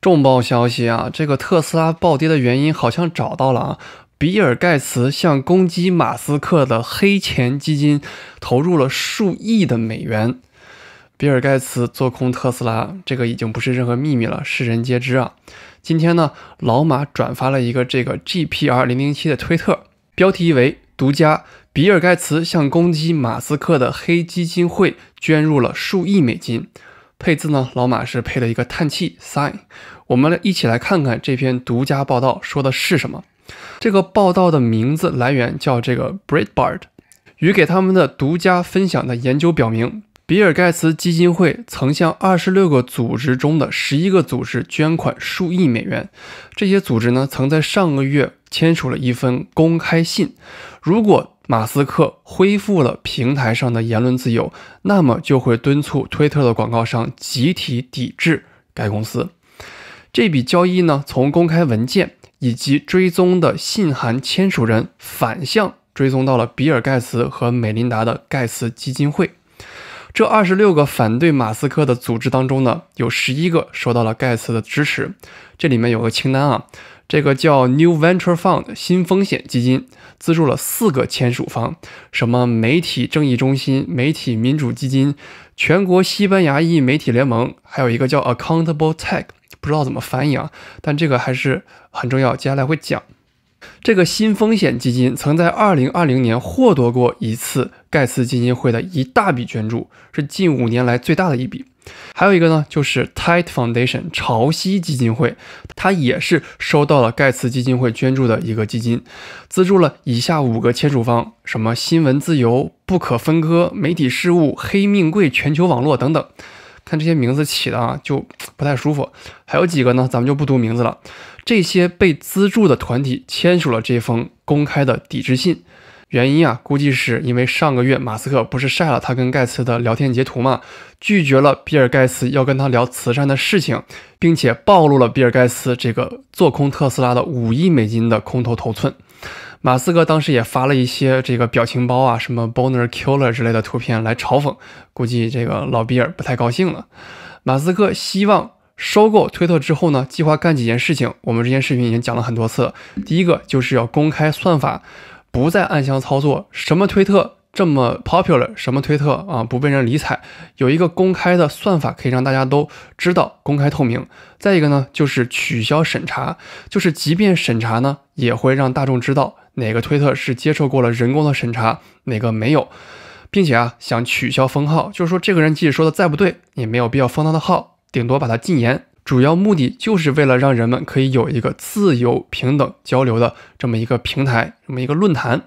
重磅消息啊！这个特斯拉暴跌的原因好像找到了啊！比尔盖茨向攻击马斯克的黑钱基金投入了数亿的美元。比尔盖茨做空特斯拉，这个已经不是任何秘密了，世人皆知啊！今天呢，老马转发了一个这个 GPR 零零七的推特，标题为“独家：比尔盖茨向攻击马斯克的黑基金会捐入了数亿美金”。配字呢？老马是配了一个叹气 sign。我们一起来看看这篇独家报道说的是什么。这个报道的名字来源叫这个 Breitbart。与给他们的独家分享的研究表明，比尔盖茨基金会曾向二十六个组织中的十一个组织捐款数亿美元。这些组织呢，曾在上个月签署了一份公开信，如果。马斯克恢复了平台上的言论自由，那么就会敦促推特的广告商集体抵制该公司。这笔交易呢，从公开文件以及追踪的信函签署人反向追踪到了比尔·盖茨和美琳达的盖茨基金会。这二十六个反对马斯克的组织当中呢，有十一个受到了盖茨的支持。这里面有个清单啊。这个叫 New Venture Fund 新风险基金，资助了四个签署方，什么媒体正义中心、媒体民主基金、全国西班牙裔媒体联盟，还有一个叫 Accountable Tech，不知道怎么翻译啊，但这个还是很重要。接下来会讲，这个新风险基金曾在2020年获得过一次盖茨基金会的一大笔捐助，是近五年来最大的一笔。还有一个呢，就是 Tide Foundation 潮汐基金会，它也是收到了盖茨基金会捐助的一个基金，资助了以下五个签署方：什么新闻自由、不可分割、媒体事务、黑命贵、全球网络等等。看这些名字起的啊，就不太舒服。还有几个呢，咱们就不读名字了。这些被资助的团体签署了这封公开的抵制信。原因啊，估计是因为上个月马斯克不是晒了他跟盖茨的聊天截图吗？拒绝了比尔盖茨要跟他聊慈善的事情，并且暴露了比尔盖茨这个做空特斯拉的五亿美金的空头头寸。马斯克当时也发了一些这个表情包啊，什么 b o n l i killer” 之类的图片来嘲讽，估计这个老比尔不太高兴了。马斯克希望收购推特之后呢，计划干几件事情。我们之前视频已经讲了很多次，了。第一个就是要公开算法。不再暗箱操作，什么推特这么 popular，什么推特啊不被人理睬，有一个公开的算法可以让大家都知道，公开透明。再一个呢，就是取消审查，就是即便审查呢，也会让大众知道哪个推特是接受过了人工的审查，哪个没有，并且啊想取消封号，就是说这个人即使说的再不对，也没有必要封他的号，顶多把他禁言。主要目的就是为了让人们可以有一个自由平等交流的这么一个平台，这么一个论坛。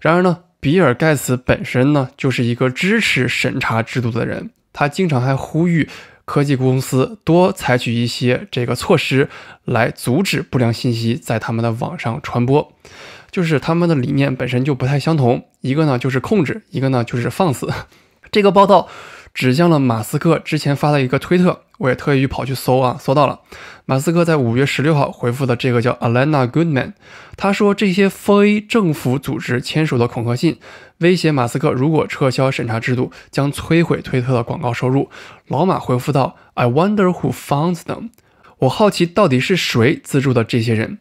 然而呢，比尔·盖茨本身呢就是一个支持审查制度的人，他经常还呼吁科技公司多采取一些这个措施来阻止不良信息在他们的网上传播。就是他们的理念本身就不太相同，一个呢就是控制，一个呢就是放肆。这个报道。指向了马斯克之前发的一个推特，我也特意跑去搜啊，搜到了。马斯克在五月十六号回复的这个叫 Alana Goodman，他说这些非政府组织签署的恐吓信，威胁马斯克如果撤销审查制度，将摧毁推特的广告收入。老马回复到：“I wonder who funds them。”我好奇到底是谁资助的这些人。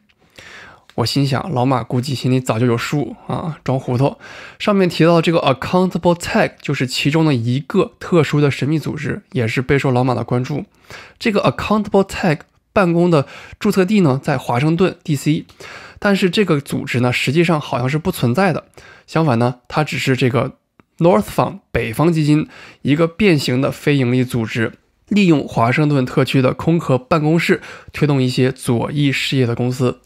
我心想，老马估计心里早就有数啊，装糊涂。上面提到的这个 Accountable Tech 就是其中的一个特殊的神秘组织，也是备受老马的关注。这个 Accountable Tech 办公的注册地呢在华盛顿 D.C.，但是这个组织呢实际上好像是不存在的。相反呢，它只是这个 North Fund 北方基金一个变形的非营利组织，利用华盛顿特区的空壳办公室推动一些左翼事业的公司。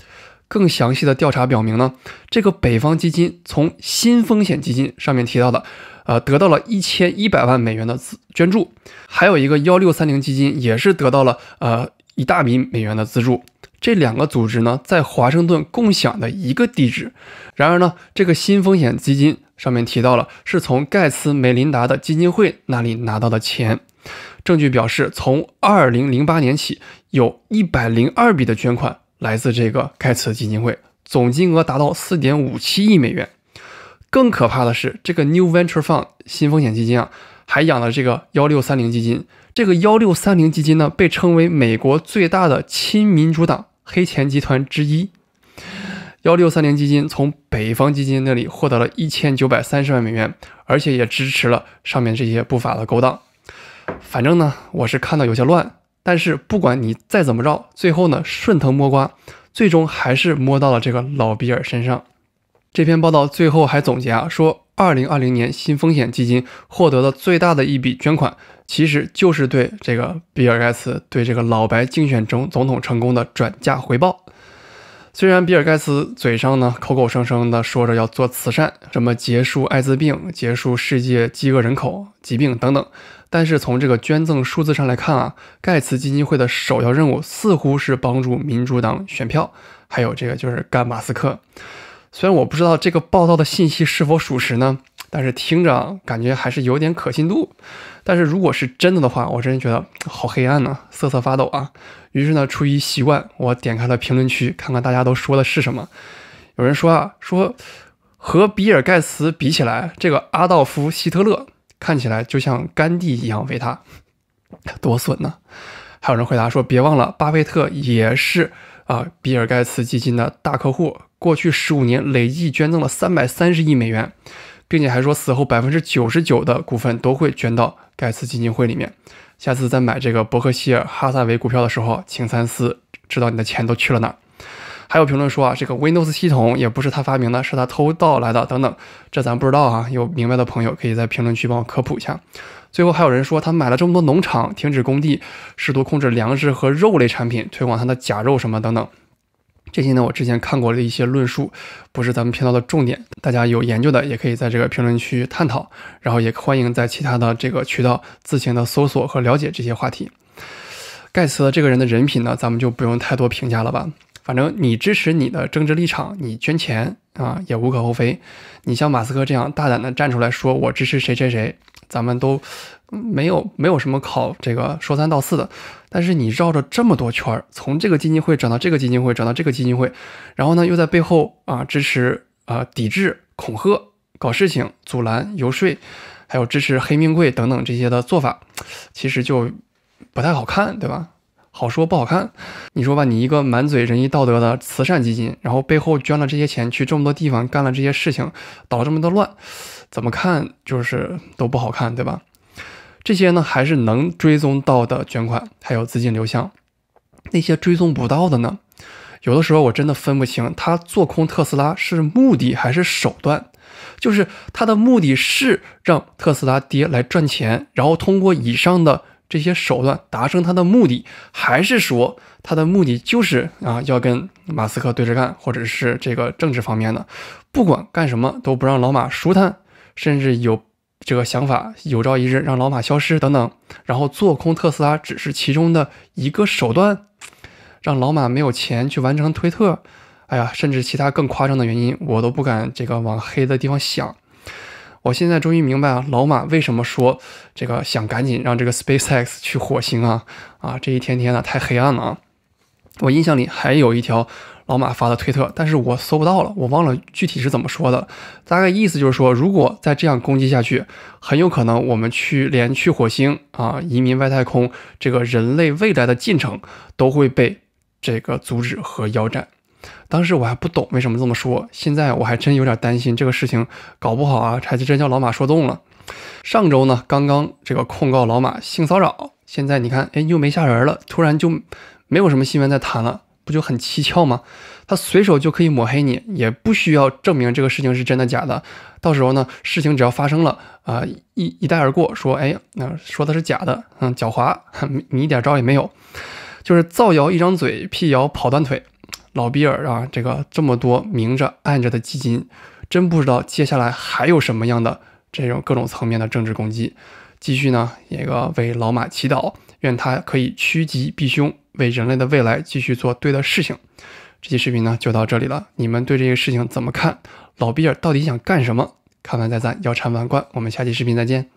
更详细的调查表明呢，这个北方基金从新风险基金上面提到的，呃，得到了一千一百万美元的资捐助，还有一个幺六三零基金也是得到了呃一大笔美元的资助。这两个组织呢在华盛顿共享的一个地址。然而呢，这个新风险基金上面提到了是从盖茨梅琳达的基金会那里拿到的钱。证据表示，从二零零八年起，有一百零二笔的捐款。来自这个盖茨基金会，总金额达到四点五七亿美元。更可怕的是，这个 New Venture Fund 新风险基金啊，还养了这个幺六三零基金。这个幺六三零基金呢，被称为美国最大的亲民主党黑钱集团之一。幺六三零基金从北方基金那里获得了一千九百三十万美元，而且也支持了上面这些不法的勾当。反正呢，我是看到有些乱。但是不管你再怎么绕，最后呢顺藤摸瓜，最终还是摸到了这个老比尔身上。这篇报道最后还总结啊，说二零二零年新风险基金获得的最大的一笔捐款，其实就是对这个比尔盖茨对这个老白竞选中总统成功的转嫁回报。虽然比尔盖茨嘴上呢口口声声的说着要做慈善，什么结束艾滋病、结束世界饥饿人口疾病等等。但是从这个捐赠数字上来看啊，盖茨基金会的首要任务似乎是帮助民主党选票，还有这个就是干马斯克。虽然我不知道这个报道的信息是否属实呢，但是听着感觉还是有点可信度。但是如果是真的的话，我真的觉得好黑暗呢，瑟瑟发抖啊。于是呢，出于习惯，我点开了评论区，看看大家都说的是什么。有人说啊，说和比尔盖茨比起来，这个阿道夫希特勒。看起来就像甘地一样为他多损呢？还有人回答说：别忘了，巴菲特也是啊，比尔盖茨基金的大客户，过去十五年累计捐赠了三百三十亿美元，并且还说死后百分之九十九的股份都会捐到盖茨基金会里面。下次再买这个伯克希尔哈萨韦股票的时候，请三思，知道你的钱都去了哪儿。还有评论说啊，这个 Windows 系统也不是他发明的，是他偷盗来的等等，这咱不知道啊。有明白的朋友可以在评论区帮我科普一下。最后还有人说他买了这么多农场，停止工地，试图控制粮食和肉类产品，推广他的假肉什么等等。这些呢，我之前看过的一些论述，不是咱们频道的重点，大家有研究的也可以在这个评论区探讨，然后也欢迎在其他的这个渠道自行的搜索和了解这些话题。盖茨这个人的人品呢，咱们就不用太多评价了吧。反正你支持你的政治立场，你捐钱啊也无可厚非。你像马斯克这样大胆的站出来说我支持谁谁谁，咱们都没有没有什么考这个说三道四的。但是你绕着这么多圈儿，从这个基金会转到这个基金会，转到这个基金会，然后呢又在背后啊支持啊抵制、恐吓、搞事情、阻拦、游说，还有支持黑命贵等等这些的做法，其实就不太好看，对吧？好说不好看，你说吧，你一个满嘴仁义道德的慈善基金，然后背后捐了这些钱，去这么多地方干了这些事情，捣这么多乱，怎么看就是都不好看，对吧？这些呢还是能追踪到的捐款，还有资金流向。那些追踪不到的呢，有的时候我真的分不清他做空特斯拉是目的还是手段，就是他的目的是让特斯拉跌来赚钱，然后通过以上的。这些手段达成他的目的，还是说他的目的就是啊，要跟马斯克对着干，或者是这个政治方面的，不管干什么都不让老马舒坦，甚至有这个想法，有朝一日让老马消失等等。然后做空特斯拉只是其中的一个手段，让老马没有钱去完成推特。哎呀，甚至其他更夸张的原因，我都不敢这个往黑的地方想。我现在终于明白啊，老马为什么说这个想赶紧让这个 SpaceX 去火星啊啊，这一天天的太黑暗了啊！我印象里还有一条老马发的推特，但是我搜不到了，我忘了具体是怎么说的。大概意思就是说，如果再这样攻击下去，很有可能我们去连去火星啊，移民外太空这个人类未来的进程都会被这个阻止和腰斩。当时我还不懂为什么这么说，现在我还真有点担心这个事情，搞不好啊，还真叫老马说动了。上周呢，刚刚这个控告老马性骚扰，现在你看，哎，又没吓人了，突然就没有什么新闻在谈了，不就很蹊跷吗？他随手就可以抹黑你，也不需要证明这个事情是真的假的，到时候呢，事情只要发生了啊，一一带而过，说，哎呀，那说的是假的，嗯，狡猾，哼，你一点招也没有，就是造谣一张嘴，辟谣跑断腿。老比尔啊，这个这么多明着暗着的基金，真不知道接下来还有什么样的这种各种层面的政治攻击。继续呢，也个为老马祈祷，愿他可以趋吉避凶，为人类的未来继续做对的事情。这期视频呢就到这里了，你们对这个事情怎么看？老比尔到底想干什么？看完再赞，腰缠万贯。我们下期视频再见。